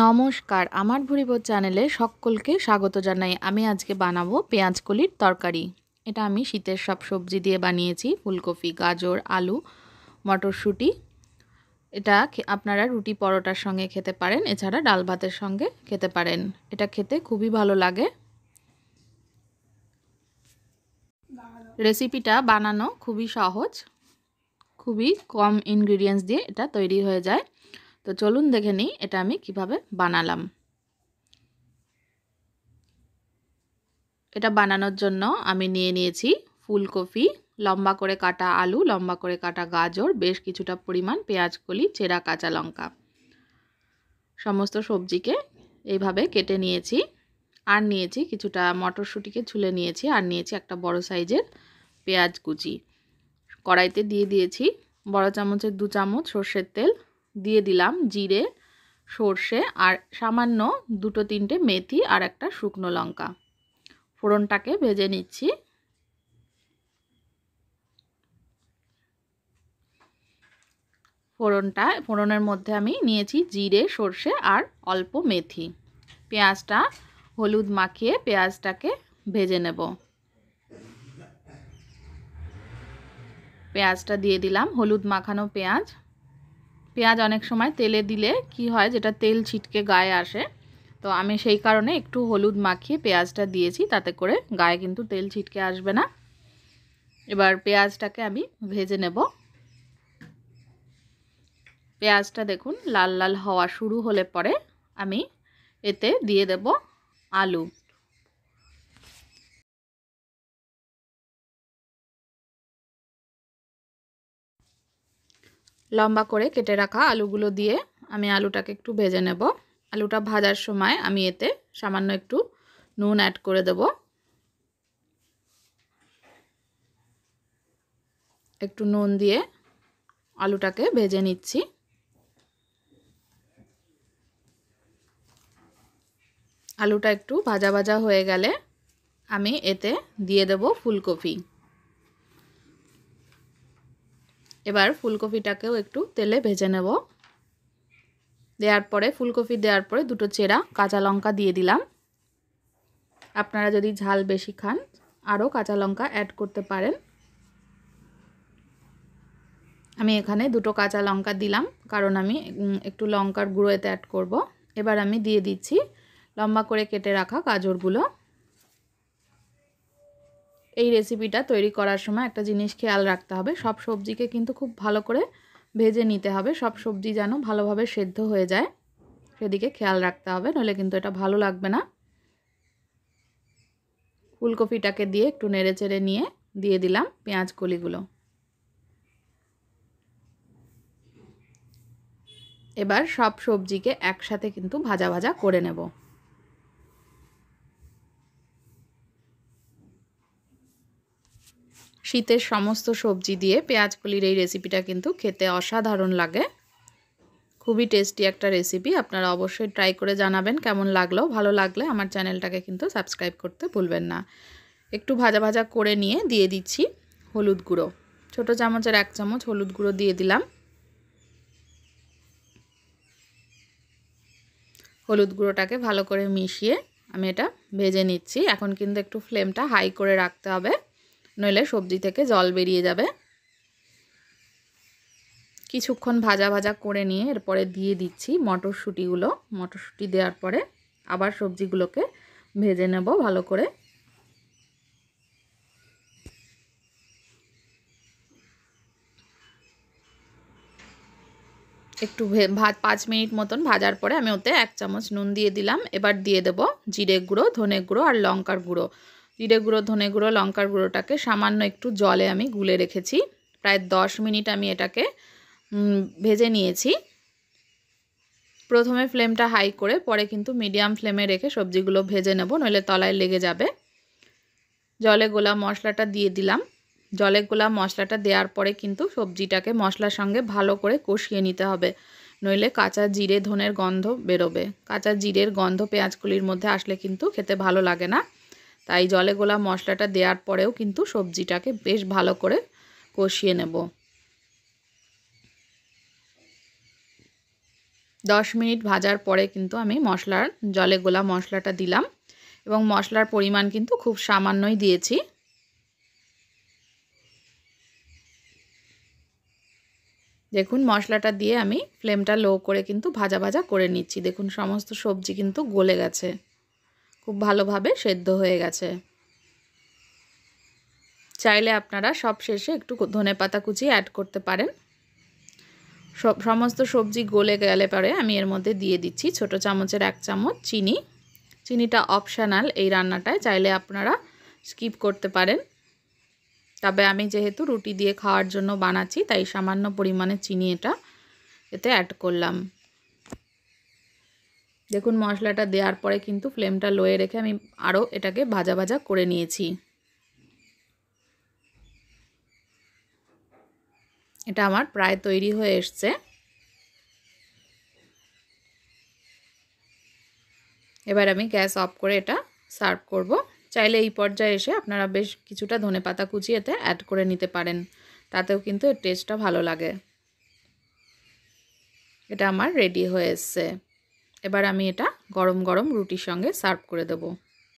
নমস্কার আমার ভুরিবোধ চ্যানেলে সকলকে স্বাগত জানাই আমি আজকে বানাবো পেঁয়াজ কলির তরকারি এটা আমি শীতের সব সবজি দিয়ে বানিয়েছি ফুলকপি গাজর আলু মটরশুঁটি এটা আপনারা রুটি পরোটার সঙ্গে খেতে পারেন এছাড়া ডাল ভাতের সঙ্গে খেতে পারেন এটা খেতে খুবই ভালো লাগে রেসিপিটা বানানো খুবই সহজ খুবই কম ইনগ্রিডিয়েন্টস দিয়ে এটা তৈরি হয়ে যায় তো চলুন দেখে নিই এটা আমি কিভাবে বানালাম এটা বানানোর জন্য আমি নিয়ে নিয়েছি ফুলকপি লম্বা করে কাটা আলু লম্বা করে কাটা গাজর বেশ কিছুটা পরিমাণ পেঁয়াজ কলি চেরা কাঁচা লঙ্কা সমস্ত সবজিকে এইভাবে কেটে নিয়েছি আর নিয়েছি কিছুটা মটরশুঁটিকে ছুলে নিয়েছি আর নিয়েছি একটা বড় সাইজের পেঁয়াজ কুচি কড়াইতে দিয়ে দিয়েছি বড় চামচের দু চামচ সর্ষের তেল দিয়ে দিলাম জিরে সর্ষে আর সামান্য দুটো তিনটে মেথি আর একটা শুকনো লঙ্কা ফোড়নটাকে ভেজে নিচ্ছি ফোড়নটা ফোড়নের মধ্যে আমি নিয়েছি জিরে সর্ষে আর অল্প মেথি পেঁয়াজটা হলুদ মাখিয়ে পেঁয়াজটাকে ভেজে নেব পেঁয়াজটা দিয়ে দিলাম হলুদ মাখানো পেঁয়াজ পেঁয়াজ অনেক সময় তেলে দিলে কি হয় যেটা তেল ছিটকে গায়ে আসে তো আমি সেই কারণে একটু হলুদ মাখিয়ে পেঁয়াজটা দিয়েছি তাতে করে গায়ে কিন্তু তেল ছিটকে আসবে না এবার পেঁয়াজটাকে আমি ভেজে নেব পেঁয়াজটা দেখুন লাল লাল হওয়া শুরু হলে পরে আমি এতে দিয়ে দেব আলু লম্বা করে কেটে রাখা আলুগুলো দিয়ে আমি আলুটাকে একটু ভেজে নেব আলুটা ভাজার সময় আমি এতে সামান্য একটু নুন অ্যাড করে দেব একটু নুন দিয়ে আলুটাকে ভেজে নিচ্ছি আলুটা একটু ভাজা ভাজা হয়ে গেলে আমি এতে দিয়ে দেব ফুলকপি এবার ফুলকপিটাকেও একটু তেলে ভেজে নেব দেওয়ার পরে ফুলকপি দেওয়ার পরে দুটো চেরা কাঁচা লঙ্কা দিয়ে দিলাম আপনারা যদি ঝাল বেশি খান আরও কাঁচা লঙ্কা অ্যাড করতে পারেন আমি এখানে দুটো কাঁচা লঙ্কা দিলাম কারণ আমি একটু লঙ্কার গুঁড়ো এতে অ্যাড করব এবার আমি দিয়ে দিচ্ছি লম্বা করে কেটে রাখা গাজরগুলো এই রেসিপিটা তৈরি করার সময় একটা জিনিস খেয়াল রাখতে হবে সব সবজিকে কিন্তু খুব ভালো করে ভেজে নিতে হবে সব সবজি যেন ভালোভাবে সেদ্ধ হয়ে যায় সেদিকে খেয়াল রাখতে হবে নইলে কিন্তু এটা ভালো লাগবে না ফুলকপিটাকে দিয়ে একটু নেড়ে চেড়ে নিয়ে দিয়ে দিলাম পেঁয়াজ কলিগুলো এবার সব সবজিকে একসাথে কিন্তু ভাজা ভাজা করে নেব শীতের সমস্ত সবজি দিয়ে পেঁয়াজ কলির এই রেসিপিটা কিন্তু খেতে অসাধারণ লাগে খুবই টেস্টি একটা রেসিপি আপনারা অবশ্যই ট্রাই করে জানাবেন কেমন লাগলো ভালো লাগলে আমার চ্যানেলটাকে কিন্তু সাবস্ক্রাইব করতে ভুলবেন না একটু ভাজা ভাজা করে নিয়ে দিয়ে দিচ্ছি হলুদ গুঁড়ো ছোটো চামচের এক চামচ হলুদ গুঁড়ো দিয়ে দিলাম হলুদ গুঁড়োটাকে ভালো করে মিশিয়ে আমি এটা ভেজে নিচ্ছি এখন কিন্তু একটু ফ্লেমটা হাই করে রাখতে হবে নইলে সবজি থেকে জল বেরিয়ে যাবে কিছুক্ষণ ভাজা ভাজা করে নিয়ে এরপরে দিয়ে দিচ্ছি মটরশুঁটিগুলো মটরশুঁটি দেওয়ার পরে আবার সবজিগুলোকে ভেজে নেব ভালো করে একটু ভাত পাঁচ মিনিট মতন ভাজার পরে আমি ওতে এক চামচ নুন দিয়ে দিলাম এবার দিয়ে দেব জিরে গুঁড়ো ধনে গুঁড়ো আর লঙ্কার গুঁড়ো জিরে গুঁড়ো ধনে গুঁড়ো লঙ্কার গুঁড়োটাকে সামান্য একটু জলে আমি গুলে রেখেছি প্রায় দশ মিনিট আমি এটাকে ভেজে নিয়েছি প্রথমে ফ্লেমটা হাই করে পরে কিন্তু মিডিয়াম ফ্লেমে রেখে সবজিগুলো ভেজে নেব নইলে তলায় লেগে যাবে জলে গোলা মশলাটা দিয়ে দিলাম জলে গোলা মশলাটা দেওয়ার পরে কিন্তু সবজিটাকে মশলার সঙ্গে ভালো করে কষিয়ে নিতে হবে নইলে কাঁচা জিরে ধনের গন্ধ বেরোবে কাঁচা জিরের গন্ধ পেঁয়াজকুলির মধ্যে আসলে কিন্তু খেতে ভালো লাগে না তাই জলে গোলা মশলাটা দেওয়ার পরেও কিন্তু সবজিটাকে বেশ ভালো করে কষিয়ে নেব দশ মিনিট ভাজার পরে কিন্তু আমি মশলার জলে গোলা মশলাটা দিলাম এবং মশলার পরিমাণ কিন্তু খুব সামান্যই দিয়েছি দেখুন মশলাটা দিয়ে আমি ফ্লেমটা লো করে কিন্তু ভাজা ভাজা করে নিচ্ছি দেখুন সমস্ত সবজি কিন্তু গলে গেছে খুব ভালোভাবে সেদ্ধ হয়ে গেছে চাইলে আপনারা সব শেষে একটু ধনে পাতা কুচি অ্যাড করতে পারেন সমস্ত সবজি গলে গেলে পরে আমি এর মধ্যে দিয়ে দিচ্ছি ছোট চামচের এক চামচ চিনি চিনিটা অপশানাল এই রান্নাটায় চাইলে আপনারা স্কিপ করতে পারেন তবে আমি যেহেতু রুটি দিয়ে খাওয়ার জন্য বানাচ্ছি তাই সামান্য পরিমাণে চিনি এটা এতে অ্যাড করলাম দেখুন মশলাটা দেওয়ার পরে কিন্তু ফ্লেমটা লোয়ে রেখে আমি আরও এটাকে ভাজা ভাজা করে নিয়েছি এটা আমার প্রায় তৈরি হয়ে এসছে এবার আমি গ্যাস অফ করে এটা সার্ভ করব চাইলে এই পর্যায়ে এসে আপনারা বেশ কিছুটা ধনে পাতা কুচিয়েতে অ্যাড করে নিতে পারেন তাতেও কিন্তু এর টেস্টটা ভালো লাগে এটা আমার রেডি হয়ে এসছে এবার আমি এটা গরম গরম রুটির সঙ্গে সার্ভ করে দেবো